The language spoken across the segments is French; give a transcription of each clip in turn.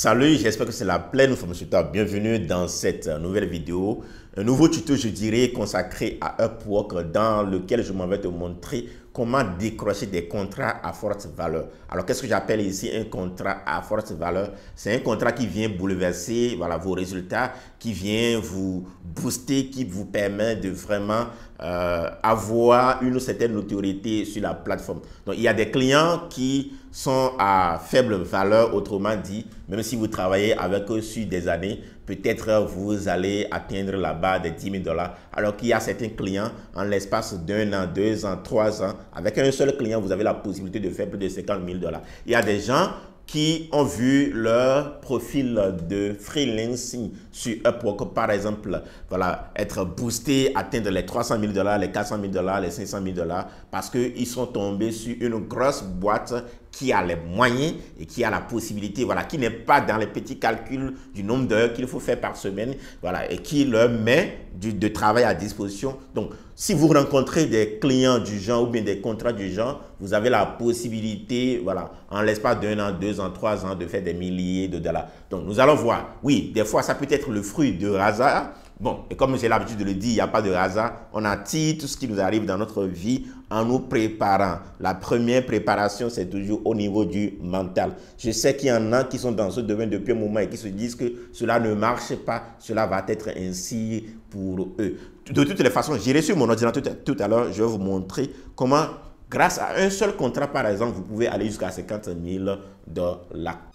Salut, j'espère que c'est la pleine forme sur toi. Bienvenue dans cette euh, nouvelle vidéo. Un nouveau tuto, je dirais, consacré à Upwork dans lequel je m'en vais te montrer comment décrocher des contrats à forte valeur. Alors, qu'est-ce que j'appelle ici un contrat à forte valeur C'est un contrat qui vient bouleverser voilà, vos résultats, qui vient vous booster, qui vous permet de vraiment euh, avoir une certaine autorité sur la plateforme. Donc, il y a des clients qui sont à faible valeur, autrement dit, même si vous travaillez avec eux sur des années, peut-être vous allez atteindre la barre des 10 000 dollars, alors qu'il y a certains clients, en l'espace d'un an, deux ans, trois ans, avec un seul client, vous avez la possibilité de faire plus de 50 000 dollars. Il y a des gens qui ont vu leur profil de freelancing sur Upwork, par exemple, voilà, être boosté, atteindre les 300 000 dollars, les 400 000 dollars, les 500 000 dollars, parce qu'ils sont tombés sur une grosse boîte qui a les moyens et qui a la possibilité, voilà, qui n'est pas dans les petits calculs du nombre d'heures qu'il faut faire par semaine, voilà, et qui leur met du, de travail à disposition. Donc, si vous rencontrez des clients du genre ou bien des contrats du genre, vous avez la possibilité, voilà, en l'espace d'un an, deux ans, trois ans, de faire des milliers de dollars. Donc, nous allons voir. Oui, des fois, ça peut être le fruit de hasard. Bon, et comme j'ai l'habitude de le dire, il n'y a pas de hasard. On attire tout ce qui nous arrive dans notre vie en nous préparant. La première préparation, c'est toujours au niveau du mental. Je sais qu'il y en a qui sont dans ce domaine depuis un moment et qui se disent que cela ne marche pas, cela va être ainsi pour eux. De toutes les façons, j'irai sur mon ordinateur tout à l'heure, je vais vous montrer comment, grâce à un seul contrat, par exemple, vous pouvez aller jusqu'à 50 000 dollars.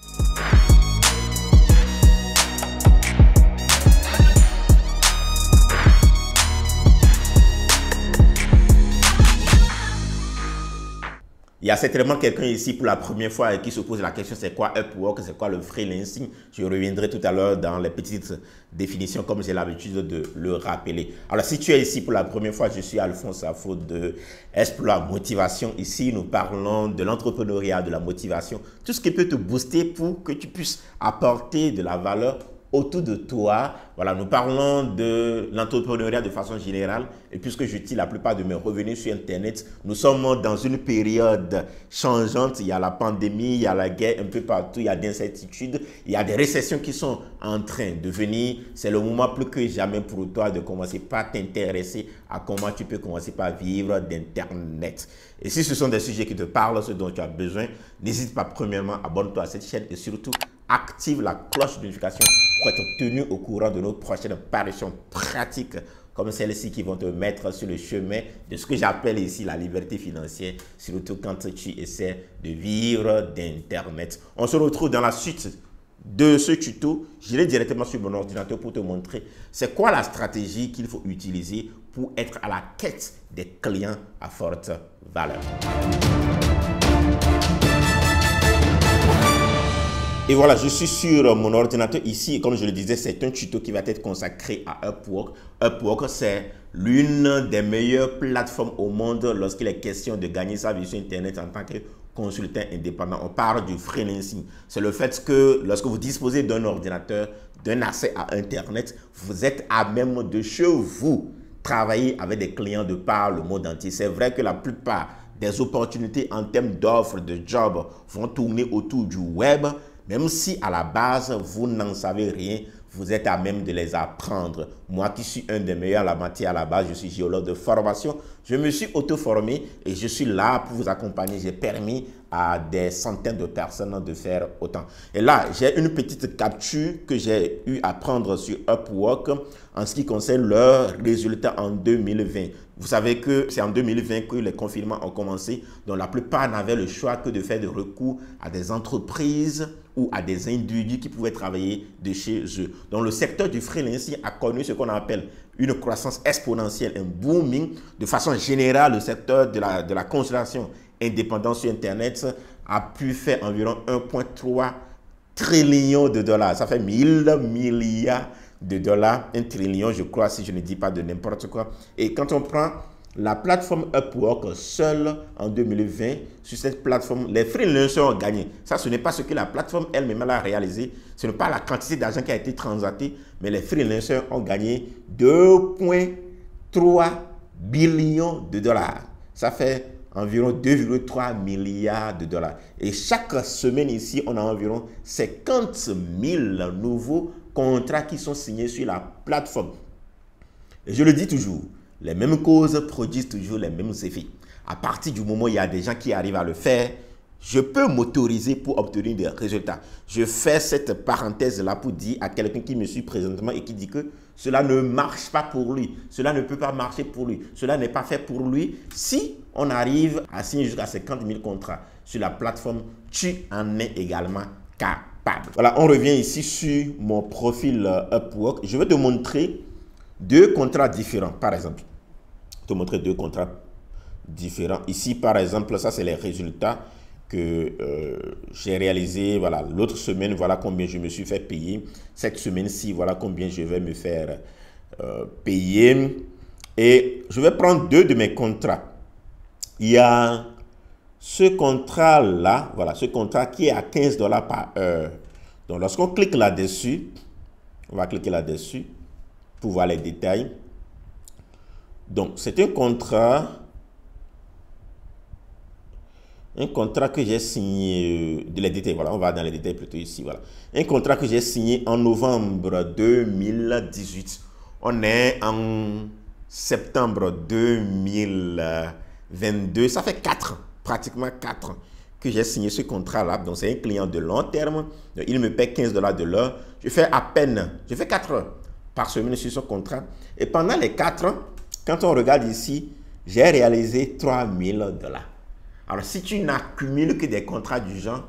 Il y a certainement quelqu'un ici pour la première fois qui se pose la question c'est quoi Upwork, c'est quoi le freelancing Je reviendrai tout à l'heure dans les petites définitions comme j'ai l'habitude de le rappeler. Alors si tu es ici pour la première fois, je suis Alphonse Afo de Exploit Motivation. Ici, nous parlons de l'entrepreneuriat, de la motivation, tout ce qui peut te booster pour que tu puisses apporter de la valeur autour de toi. Voilà, nous parlons de l'entrepreneuriat de façon générale. Et puisque j'utilise la plupart de mes revenus sur Internet, nous sommes dans une période changeante. Il y a la pandémie, il y a la guerre un peu partout, il y a d'incertitudes, il y a des récessions qui sont en train de venir. C'est le moment plus que jamais pour toi de commencer par t'intéresser à comment tu peux commencer par vivre d'Internet. Et si ce sont des sujets qui te parlent, ce dont tu as besoin, n'hésite pas premièrement, abonne-toi à cette chaîne et surtout active la cloche de pour être tenu au courant de nos prochaines parutions pratiques comme celles-ci qui vont te mettre sur le chemin de ce que j'appelle ici la liberté financière, surtout quand tu essaies de vivre d'Internet. On se retrouve dans la suite de ce tuto. J'irai directement sur mon ordinateur pour te montrer c'est quoi la stratégie qu'il faut utiliser pour être à la quête des clients à forte valeur. Et voilà, je suis sur mon ordinateur ici. Comme je le disais, c'est un tuto qui va être consacré à Upwork. Upwork, c'est l'une des meilleures plateformes au monde lorsqu'il est question de gagner sa vie sur Internet en tant que consultant indépendant. On parle du freelancing. C'est le fait que lorsque vous disposez d'un ordinateur, d'un accès à Internet, vous êtes à même de chez vous travailler avec des clients de par le monde entier. C'est vrai que la plupart des opportunités en termes d'offres de jobs vont tourner autour du web, même si à la base, vous n'en savez rien, vous êtes à même de les apprendre. Moi qui suis un des meilleurs à la matière à la base, je suis géologue de formation, je me suis auto-formé et je suis là pour vous accompagner. J'ai permis à des centaines de personnes de faire autant. Et là, j'ai une petite capture que j'ai eu à prendre sur Upwork en ce qui concerne leurs résultats en 2020. Vous savez que c'est en 2020 que les confinements ont commencé, dont la plupart n'avaient le choix que de faire des recours à des entreprises ou à des individus qui pouvaient travailler de chez eux. Donc le secteur du freelancing a connu ce qu'on appelle une croissance exponentielle, un booming. De façon générale, le secteur de la, de la consultation indépendante sur Internet a pu faire environ 1,3 trillion de dollars. Ça fait 1000 milliards de dollars, un trillion, je crois, si je ne dis pas de n'importe quoi. Et quand on prend la plateforme Upwork seule en 2020 sur cette plateforme, les freelancers ont gagné. Ça, ce n'est pas ce que la plateforme elle-même a réalisé. Ce n'est pas la quantité d'argent qui a été transactée, mais les freelancers ont gagné 2,3 billions de dollars. Ça fait environ 2,3 milliards de dollars. Et chaque semaine ici, on a environ 50 000 nouveaux contrats qui sont signés sur la plateforme. Et je le dis toujours, les mêmes causes produisent toujours les mêmes effets. À partir du moment où il y a des gens qui arrivent à le faire, je peux m'autoriser pour obtenir des résultats. Je fais cette parenthèse-là pour dire à quelqu'un qui me suit présentement et qui dit que cela ne marche pas pour lui, cela ne peut pas marcher pour lui, cela n'est pas fait pour lui. Si on arrive à signer jusqu'à 50 000 contrats sur la plateforme, tu en es également capable. Voilà, on revient ici sur mon profil euh, Upwork. Je vais te montrer deux contrats différents, par exemple te montrer deux contrats différents. Ici, par exemple, ça, c'est les résultats que euh, j'ai réalisés. voilà l'autre semaine voilà combien je me suis fait payer cette semaine-ci voilà combien je vais me faire euh, payer et je vais prendre deux de mes contrats il y a ce contrat là voilà ce contrat qui est à 15 dollars par heure donc lorsqu'on clique là-dessus on va cliquer là-dessus pour voir les détails donc, c'est un contrat, un contrat que j'ai signé, euh, de les voilà, on va dans les détails plutôt ici, voilà. Un contrat que j'ai signé en novembre 2018. On est en septembre 2022, ça fait 4 ans, pratiquement 4 ans que j'ai signé ce contrat-là. Donc, c'est un client de long terme. il me paie 15 dollars de l'heure. Je fais à peine, je fais 4 heures par semaine sur ce contrat. Et pendant les 4 ans, quand on regarde ici, j'ai réalisé 3000 dollars. Alors, si tu n'accumules que des contrats du genre,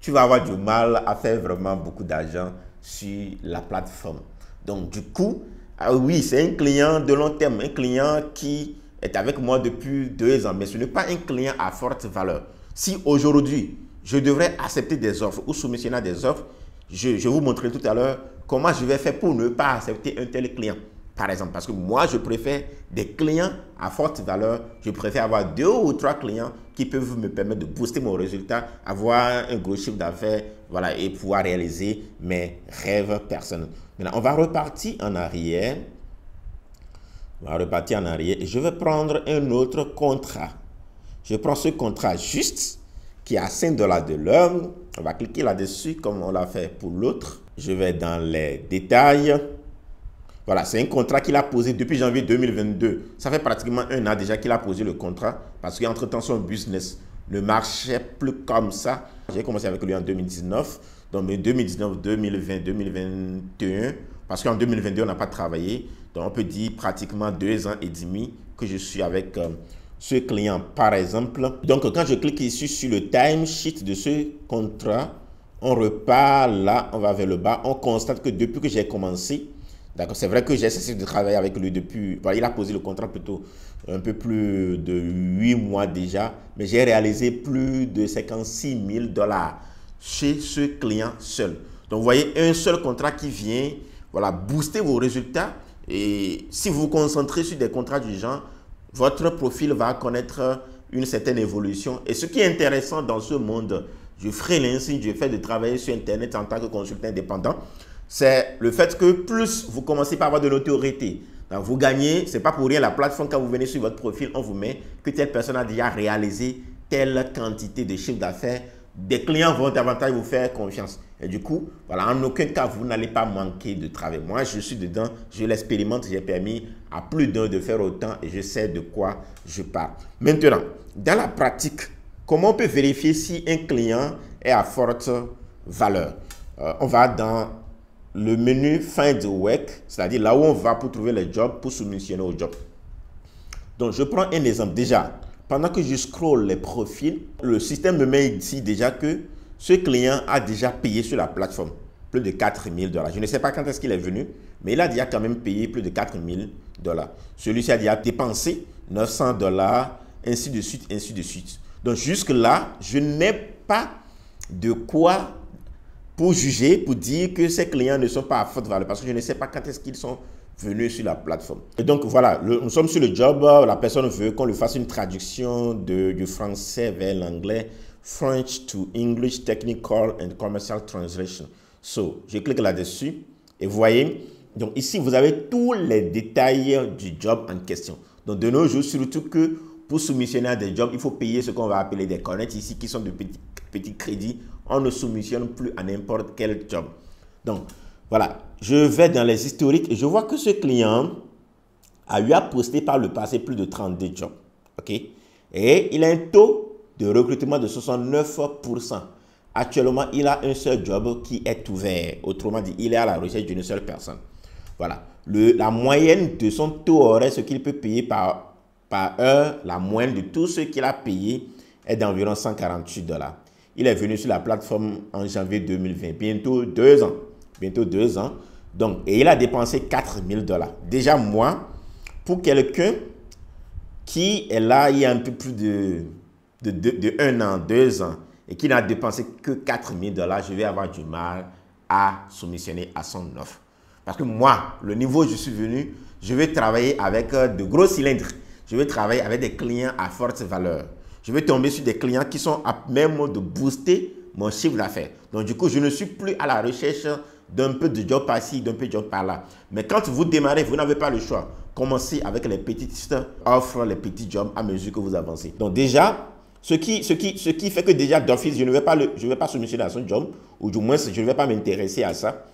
tu vas avoir du mal à faire vraiment beaucoup d'argent sur la plateforme. Donc, du coup, ah oui, c'est un client de long terme, un client qui est avec moi depuis deux ans, mais ce n'est pas un client à forte valeur. Si aujourd'hui, je devrais accepter des offres ou soumissionner à des offres, je, je vous montrerai tout à l'heure comment je vais faire pour ne pas accepter un tel client par exemple. Parce que moi, je préfère des clients à forte valeur. Je préfère avoir deux ou trois clients qui peuvent me permettre de booster mon résultat, avoir un gros chiffre d'affaires, voilà, et pouvoir réaliser mes rêves personnels. Maintenant, on va repartir en arrière. On va repartir en arrière. je vais prendre un autre contrat. Je prends ce contrat juste qui est à 5 dollars de l'heure. On va cliquer là-dessus comme on l'a fait pour l'autre. Je vais dans les détails. Voilà, c'est un contrat qu'il a posé depuis janvier 2022. Ça fait pratiquement un an déjà qu'il a posé le contrat parce qu'entre-temps, son business ne marchait plus comme ça. J'ai commencé avec lui en 2019, donc 2019, 2020, 2021, parce qu'en 2022, on n'a pas travaillé. Donc, on peut dire pratiquement deux ans et demi que je suis avec euh, ce client, par exemple. Donc, quand je clique ici sur le timesheet de ce contrat, on repart là, on va vers le bas. On constate que depuis que j'ai commencé, c'est vrai que j'ai cessé de travailler avec lui depuis. Voilà, il a posé le contrat plutôt un peu plus de 8 mois déjà, mais j'ai réalisé plus de 56 000 dollars chez ce client seul. Donc, vous voyez, un seul contrat qui vient voilà, booster vos résultats. Et si vous vous concentrez sur des contrats du genre, votre profil va connaître une certaine évolution. Et ce qui est intéressant dans ce monde du freelancing, je fait de travailler sur Internet en tant que consultant indépendant, c'est le fait que plus vous commencez par avoir de l'autorité, ben, vous gagnez, c'est pas pour rien la plateforme, quand vous venez sur votre profil, on vous met que telle personne a déjà réalisé telle quantité de chiffre d'affaires. Des clients vont davantage vous faire confiance. Et du coup, voilà, en aucun cas, vous n'allez pas manquer de travail. Moi, je suis dedans, je l'expérimente, j'ai permis à plus d'un de faire autant et je sais de quoi je parle. Maintenant, dans la pratique, comment on peut vérifier si un client est à forte valeur euh, On va dans le menu Find Work, c'est-à-dire là où on va pour trouver les jobs, pour soumissionner au job. Donc, je prends un exemple déjà. Pendant que je scroll les profils, le système me met ici déjà que ce client a déjà payé sur la plateforme plus de 4000 dollars. Je ne sais pas quand est-ce qu'il est venu, mais il a déjà quand même payé plus de 4000 dollars. Celui-ci a déjà dépensé 900 dollars, ainsi de suite, ainsi de suite. Donc jusque-là, je n'ai pas de quoi pour juger, pour dire que ces clients ne sont pas à faute valeur parce que je ne sais pas quand est-ce qu'ils sont venus sur la plateforme. Et donc voilà, nous sommes sur le job, euh, la personne veut qu'on lui fasse une traduction de, du français vers l'anglais, French to English Technical and Commercial Translation. So, je clique là-dessus et vous voyez, donc ici vous avez tous les détails du job en question. Donc de nos jours, surtout que pour soumissionner à des jobs, il faut payer ce qu'on va appeler des Connettes ici qui sont de petits, petits crédits on ne soumissionne plus à n'importe quel job. Donc, voilà, je vais dans les historiques et je vois que ce client a eu à poster par le passé plus de 32 jobs. OK Et il a un taux de recrutement de 69%. Actuellement, il a un seul job qui est ouvert. Autrement dit, il est à la recherche d'une seule personne. Voilà. la moyenne de son taux horaire, ce qu'il peut payer par, par heure, la moyenne de tout ce qu'il a payé est d'environ 148 dollars. Il est venu sur la plateforme en janvier 2020, bientôt deux ans. Bientôt deux ans. Donc, et il a dépensé 4000 dollars. Déjà, moi, pour quelqu'un qui est là il y a un peu plus de, de, un an, deux ans, et qui n'a dépensé que 4000 dollars, je vais avoir du mal à soumissionner à son offre. Parce que moi, le niveau où je suis venu, je vais travailler avec euh, de gros cylindres. Je vais travailler avec des clients à forte valeur je vais tomber sur des clients qui sont à même de booster mon chiffre d'affaires. Donc, du coup, je ne suis plus à la recherche d'un peu de job par-ci, d'un peu de job par-là. Mais quand vous démarrez, vous n'avez pas le choix. Commencez avec les petites offres, les petits jobs à mesure que vous avancez. Donc, déjà, ce qui, ce qui, ce qui fait que déjà d'office, je ne vais pas, le, je vais pas à son job, ou du moins, je ne vais pas m'intéresser à ça,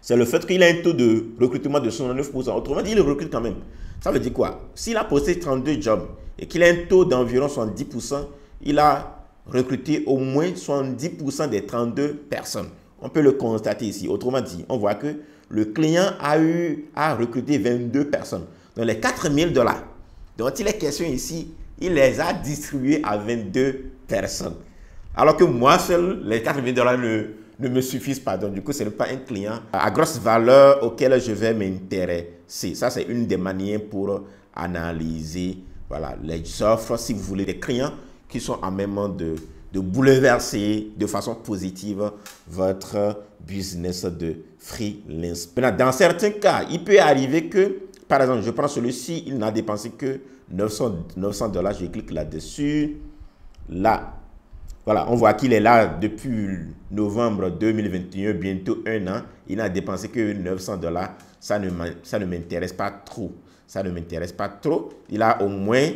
c'est le fait qu'il a un taux de recrutement de 69%. Autrement dit, il recrute quand même. Ça veut dire quoi S'il a posté 32 jobs et qu'il a un taux d'environ 70%, il a recruté au moins 70% des 32 personnes. On peut le constater ici. Autrement dit, on voit que le client a, eu, à recruté 22 personnes. Dans les 4000 dollars dont il est question ici, il les a distribués à 22 personnes. Alors que moi seul, les 4000 dollars ne, ne, me suffisent pas. Donc du coup, ce n'est pas un client à grosse valeur auquel je vais m'intéresser. Ça, c'est une des manières pour analyser voilà, les offres, si vous voulez, des clients qui sont en même temps de bouleverser de façon positive votre business de freelance. dans certains cas, il peut arriver que, par exemple, je prends celui-ci, il n'a dépensé que 900, 900 dollars, je clique là-dessus. Là, voilà, on voit qu'il est là depuis novembre 2021, bientôt un an. Il n'a dépensé que 900 dollars ça ne, m'intéresse pas trop. Ça ne m'intéresse pas trop. Il a au moins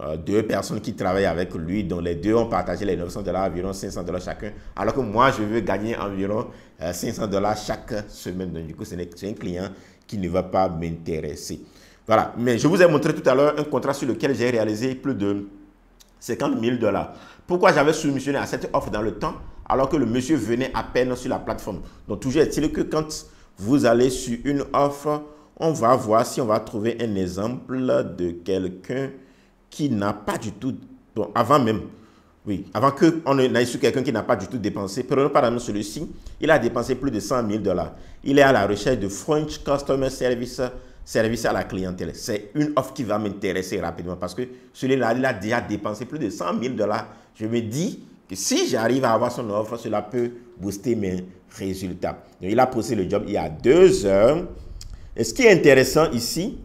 euh, deux personnes qui travaillent avec lui, dont les deux ont partagé les 900 dollars, environ 500 dollars chacun, alors que moi, je veux gagner environ 500 euh, dollars chaque semaine. Donc, du coup, c'est un client qui ne va pas m'intéresser. Voilà, mais je vous ai montré tout à l'heure un contrat sur lequel j'ai réalisé plus de 50 000 dollars. Pourquoi j'avais soumissionné à cette offre dans le temps alors que le monsieur venait à peine sur la plateforme Donc, toujours est-il que quand vous allez sur une offre, on va voir si on va trouver un exemple de quelqu'un qui n'a pas du tout, bon, avant même, oui, avant qu'on aille sur quelqu'un qui n'a pas du tout dépensé. Prenons par exemple celui-ci, il a dépensé plus de 100 000 dollars. Il est à la recherche de French Customer Service, service à la clientèle. C'est une offre qui va m'intéresser rapidement parce que celui-là, il a déjà dépensé plus de 100 000 dollars. Je me dis, si j'arrive à avoir son offre, cela peut booster mes résultats. il a posté le job il y a deux heures. Et ce qui est intéressant ici,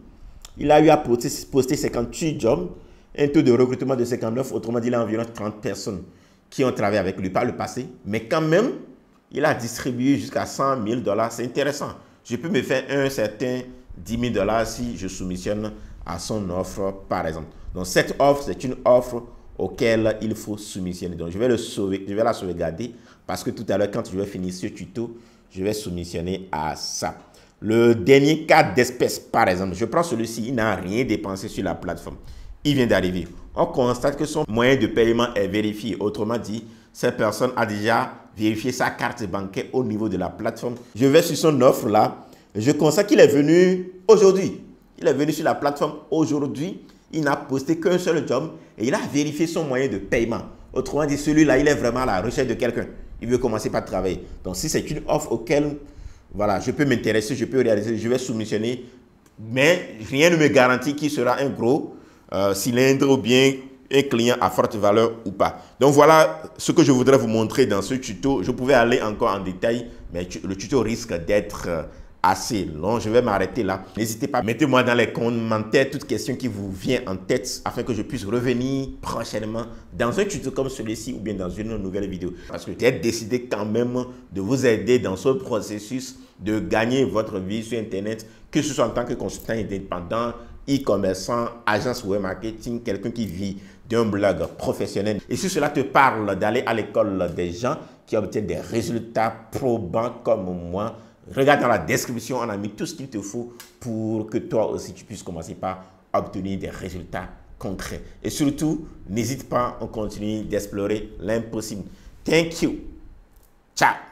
il a eu à poster, 58 jobs, un taux de recrutement de 59, autrement dit, il a environ 30 personnes qui ont travaillé avec lui par le passé. Mais quand même, il a distribué jusqu'à 100 000 dollars. C'est intéressant. Je peux me faire un certain 10 000 dollars si je soumissionne à son offre, par exemple. Donc, cette offre, c'est une offre auquel il faut soumissionner. Donc, je vais, le sauver, je vais la sauvegarder parce que tout à l'heure, quand je vais finir ce tuto, je vais soumissionner à ça. Le dernier cas d'espèce, par exemple, je prends celui-ci, il n'a rien dépensé sur la plateforme. Il vient d'arriver. On constate que son moyen de paiement est vérifié. Autrement dit, cette personne a déjà vérifié sa carte bancaire au niveau de la plateforme. Je vais sur son offre là. Je constate qu'il est venu aujourd'hui. Il est venu sur la plateforme aujourd'hui il n'a posté qu'un seul job et il a vérifié son moyen de paiement. Autrement dit, celui-là, il est vraiment à la recherche de quelqu'un. Il veut commencer par travailler. Donc, si c'est une offre auquel voilà, je peux m'intéresser, je peux réaliser, je vais soumissionner, mais rien ne me garantit qu'il sera un gros euh, cylindre ou bien un client à forte valeur ou pas. Donc voilà ce que je voudrais vous montrer dans ce tuto. Je pouvais aller encore en détail, mais le tuto risque d'être euh, assez long. Je vais m'arrêter là. N'hésitez pas, mettez-moi dans les commentaires toute question qui vous vient en tête afin que je puisse revenir prochainement dans un tuto comme celui-ci ou bien dans une nouvelle vidéo. Parce que j'ai décidé quand même de vous aider dans ce processus de gagner votre vie sur Internet, que ce soit en tant que consultant indépendant, e-commerçant, agence web marketing, quelqu'un qui vit d'un blog professionnel. Et si cela te parle d'aller à l'école des gens qui obtiennent des résultats probants comme moi, Regarde dans la description, on a mis tout ce qu'il te faut pour que toi aussi tu puisses commencer par obtenir des résultats concrets. Et surtout, n'hésite pas, on continue d'explorer l'impossible. Thank you. Ciao.